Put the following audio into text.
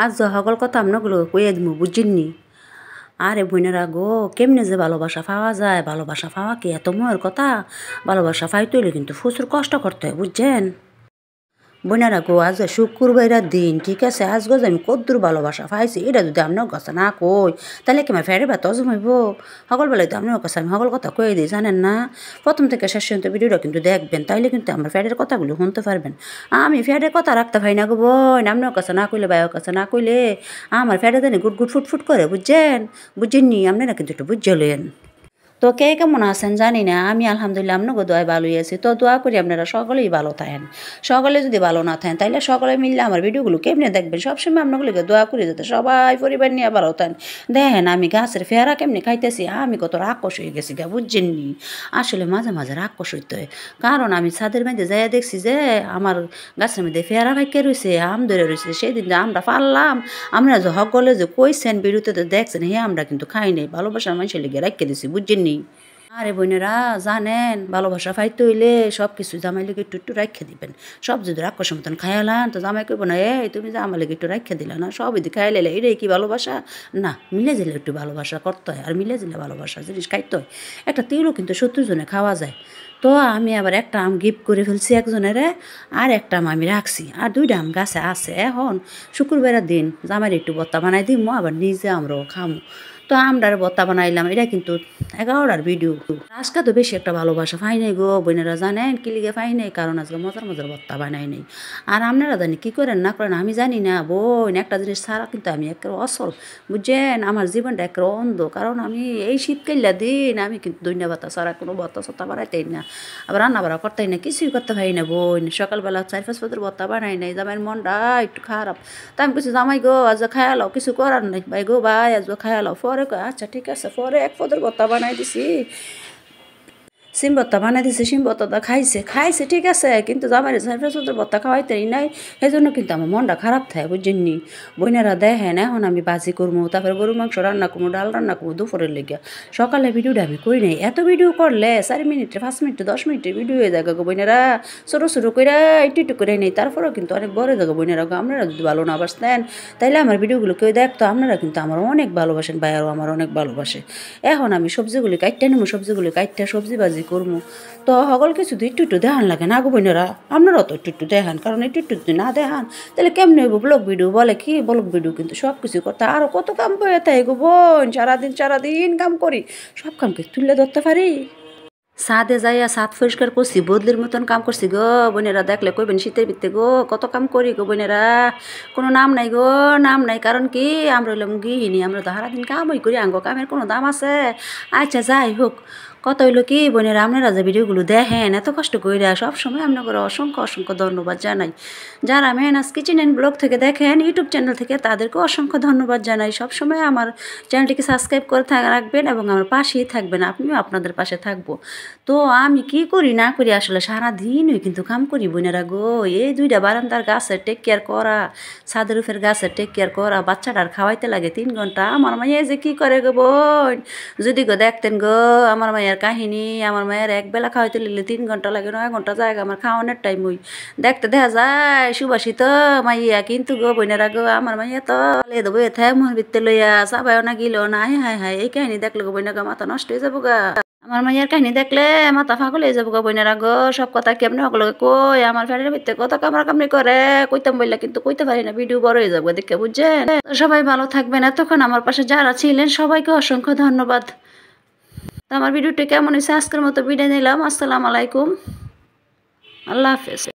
আর জহগল কত আপনাগুলো কইয়া দিব বুঝিনি আরে বোনেরা গো কেমনে যে ভালোবাসা পাওয়া যায় ভালোবাসা পাওয়া কি এত ময়ের কথা ভালোবাসা পাইতে হলে কিন্তু প্রচুর কষ্ট করতে হয় বুঝছেন বোনারা গো আজ শুক্রবারের দিন ঠিক আছে আজ গজ আমি কদ্দুর ভালোবাসা পাইছি এটা যদি আপনার কাছে না কই তাহলে কি আমার ফেরে বা তজ হইব সকল বেলায় তো আপনার কাছে আমি সকল কথা কয়ে দিই জানেন না প্রথম থেকে শেষ পর্যন্ত ভিডিওটা কিন্তু দেখবেন তাইলে কিন্তু আমার ফ্যাডের কথাগুলো শুনতে পারবেন আমি ফ্যাডের কথা রাখতে পারি না গো বই আপনার কাছে না কইলে বায়র কাছে না কইলে আমার ফ্যাডে জানি গুট গুট ফুট ফুট করে বুঝছেন বুঝেননি আপনারা কিন্তু একটু বুঝছে লইয়েন তো কে কেমন আছেন জানি না আমি আলহামদুলিল্লাহ আপনাকে দোয়ায় ভালোই আছি তো দোয়া করি আপনারা সকলেই ভালো থাকেন সকলে যদি ভালো না থাকেন তাহলে সকলে মিললে আমার ভিডিওগুলো কেমনে দেখবেন সবসময় আপনাগুলিকে দোয়া করি যাতে সবাই পরিবার নিয়ে ভালো থাকেন দেখেন আমি গাছের ফেরা কেমনি খাইতেছি আমি কত রাক্ষস হয়ে গেছি গা বুঝছেননি আসলে মাঝে মাঝে রাক্ষস হইতে হয় কারণ আমি ছাদের মধ্যে যাইয়া দেখছি যে আমার গাছের মধ্যে ফেরা ভাইকে রয়েছে আম ধরে রয়েছে সেদিন যে আমরা পারলাম আমরা যে হকলে যে কইছেন তো দেখছেন হ্যাঁ আমরা কিন্তু খাই নাই ভালোবাসার মানুষের লিগে রাখিয়ে দিছি বুঝছেন নেই আরে বোনেরা জানেন ভালোবাসা ফাইতে হইলে সব কিছু জামাই লেগে একটু একটু রাখে দিবেন সব যদি রাক্ষস মতন খাইলান তো জামাই করবো না এই তুমি জামাই লেগে একটু রাখে দিলে না সব যদি খাইলে লাইলে এটাই কি ভালোবাসা না মিলে জেলে একটু ভালোবাসা করতে হয় আর মিলে জেলে ভালোবাসা জিনিস খাইতে হয় একটা তেলও কিন্তু সত্তর জনে খাওয়া যায় তো আমি আবার একটা আম গিফট করে ফেলছি একজনের আর একটা আম আমি রাখছি আর দুইটা আম গাছে আছে এখন শুক্রবারের দিন জামাই একটু বত্তা বানাই দিব আবার নিজে আমরাও খামো তো আমরার বত্তা বানাইলাম এটা কিন্তু এগারোটার ভিডিও আজকে তো বেশি একটা ভালোবাসা ফাই নেই গো বোনেরা জানেন কি লিগে ফাই নেই কারণ আজকে মজার মজার বত্তা বানাই নেই আর আপনারা জানি কী করেন না করেন আমি জানি না বোন একটা জিনিস ছাড়া কিন্তু আমি একের অসল বুঝছেন আমার জীবনটা একের অন্ধ কারণ আমি এই শীতকাল্লা দিন আমি কিন্তু দৈন্য বাতা ছাড়া কোনো বত্তা সত্তা বানাইতেই না আবার রান্না বাড়া করতেই না কিছুই করতে পারি না বোন সকালবেলা চার পাঁচ বছর বত্তা বানাই নাই জামাইয়ের মনটা একটু খারাপ তাই আমি কিছু জামাই গো আজ খায়ালাও কিছু করার নেই ভাই গো ভাই আজ খায়ালাও পর পরে আচ্ছা ঠিক আছে পরে এক পদের বত্তা বানাই দিছি সিমবত্তা বানাই দিছে সিমবত্তাটা খাইছে খাইছে ঠিক আছে কিন্তু জামাই সাইফের সুন্দর বত্তা খাওয়াইতে নাই সেই জন্য কিন্তু আমার মনটা খারাপ থাকে বুঝছেননি বইনারা দেয় হ্যাঁ এখন আমি বাজি করবো তারপরে গরু মাংস রান্না করবো ডাল রান্না করবো দুপুরের লেগে সকালে ভিডিওটা আমি করি নাই এত ভিডিও করলে চারি মিনিটে পাঁচ মিনিটে দশ মিনিটে ভিডিও হয়ে যাবে বইনারা ছোটো ছোটো করে একটু একটু করে নেই তারপরেও কিন্তু অনেক বড় যাবে বইনারা আপনারা যদি ভালো না বাসতেন তাইলে আমার ভিডিওগুলো কেউ দেখতো আপনারা কিন্তু আমার অনেক ভালোবাসেন ভাই আরও আমার অনেক ভালোবাসে এখন আমি সবজিগুলি কাটতে নেবো সবজিগুলি কাটতে সবজি বাজি করবো তো হগলকে শুধু একটু একটু দেখান লাগে না গো আপনারা আপনারাও তো একটু একটু দেখান কারণ একটু একটু যদি না দেখান তাহলে কেমনি হইব ব্লক ভিডিও বলে কি ব্লক ভিডিও কিন্তু সব কিছু করতে আরও কত কাম করে তাই গো বোন সারাদিন সারাদিন কাম করি সব কামকে তুলে ধরতে পারি সাদে যাইয়া সাত পরিষ্কার করছি বদলির মতন কাম করছি গো বোনেরা দেখলে কইবেন শীতের ভিত্তে গো কত কাম করি গো বোনেরা কোনো নাম নাই গো নাম নাই কারণ কি আমরা হইলাম গৃহিণী আমরা তো হারাদিন কামই করি আঙ্গ কামের কোনো দাম আছে আচ্ছা যাই হোক কত হইলো কি বোনেরা আপনারা রাজা ভিডিওগুলো দেখেন এত কষ্ট করে সব সময় আপনাকে অসংখ্য অসংখ্য ধন্যবাদ জানাই যারা মেহনাজ কিচেন অ্যান্ড ব্লগ থেকে দেখেন ইউটিউব চ্যানেল থেকে তাদেরকে অসংখ্য ধন্যবাদ জানাই সব সময় আমার চ্যানেলটিকে সাবস্ক্রাইব করে রাখবেন এবং আমার পাশেই থাকবেন আপনিও আপনাদের পাশে থাকবো তো আমি কি করি না করি আসলে সারাদিনই কিন্তু কাম করি বোনেরা গো এই দুইটা বারান্দার গাছের টেক কেয়ার করা ছাদের উফের গাছের টেক কেয়ার করা বাচ্চাটার খাওয়াইতে লাগে তিন ঘন্টা আমার মাইয়া যে কি করে গো বোন যদি গো দেখতেন গো আমার মায়ের দুধের কাহিনী আমার মায়ের এক বেলা খাওয়াইতে লিলে তিন ঘন্টা লাগে নয় ঘন্টা যায় আমার খাওয়ানোর টাইম ওই দেখতে দেখা যায় সুবাসিত মাইয়া কিন্তু গো বইনের গো আমার মাইয়া তো লে দেবো এথা মন বিত্তে লইয়া সাবায়ও না গিল না হ্যাঁ হ্যাঁ এই কাহিনী দেখলে গো বোনেরা মাথা নষ্ট হয়ে যাবো গা আমার মাইয়ার কাহিনী দেখলে মাথা ফাঁকল হয়ে যাবো বইনের গো সব কথা কেমনি সকলকে কই আমার ফ্যানের ভিতরে কত কামরা কামড়ি করে কইতাম বললে কিন্তু কইতে পারি না ভিডিও বড় হয়ে যাবো দেখে বুঝছেন সবাই ভালো থাকবেন এতক্ষণ আমার পাশে যারা ছিলেন সবাইকে অসংখ্য ধন্যবাদ তো আমার ভিডিওটি কেমন হয়েছে আজকের মতো বিদায় নিলাম আসসালামু আলাইকুম আল্লাহ হাফেজ